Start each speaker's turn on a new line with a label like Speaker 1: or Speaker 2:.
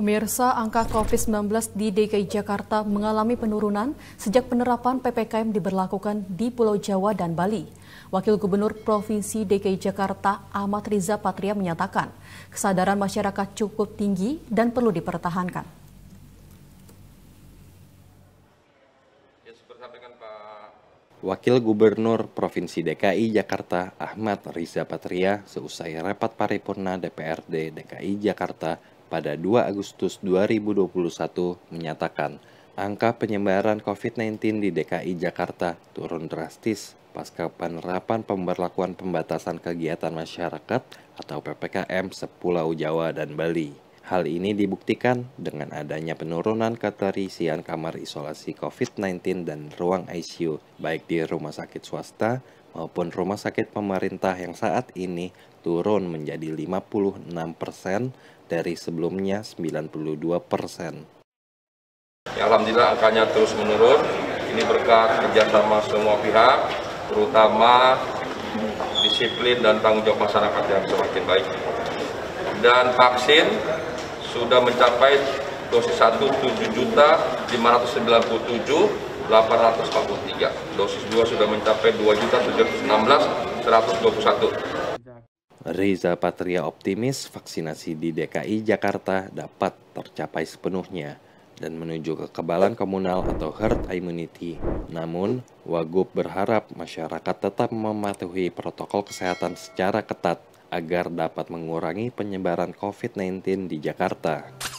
Speaker 1: Pemirsa, angka COVID-19 di DKI Jakarta mengalami penurunan sejak penerapan PPKM diberlakukan di Pulau Jawa dan Bali. Wakil Gubernur Provinsi DKI Jakarta Ahmad Riza Patria menyatakan, kesadaran masyarakat cukup tinggi dan perlu dipertahankan.
Speaker 2: Wakil Gubernur Provinsi DKI Jakarta Ahmad Riza Patria seusai rapat paripurna DPRD DKI Jakarta pada 2 Agustus 2021 menyatakan angka penyebaran COVID-19 di DKI Jakarta turun drastis pasca penerapan pemberlakuan pembatasan kegiatan masyarakat atau PPKM sepulau Jawa dan Bali. Hal ini dibuktikan dengan adanya penurunan keterisian kamar isolasi COVID-19 dan ruang ICU baik di rumah sakit swasta maupun rumah sakit pemerintah yang saat ini turun menjadi 56% dari sebelumnya 92%.
Speaker 3: Ya, Alhamdulillah angkanya terus menurun. Ini berkat kerjasama semua pihak, terutama disiplin dan tanggung jawab masyarakat yang semakin baik. Dan vaksin sudah mencapai dosis 1 7 juta 597 843. Dosis 2 sudah mencapai juta 121
Speaker 2: Reza Patria optimis vaksinasi di DKI Jakarta dapat tercapai sepenuhnya dan menuju kekebalan komunal atau herd immunity. Namun, Wagub berharap masyarakat tetap mematuhi protokol kesehatan secara ketat agar dapat mengurangi penyebaran COVID-19 di
Speaker 3: Jakarta.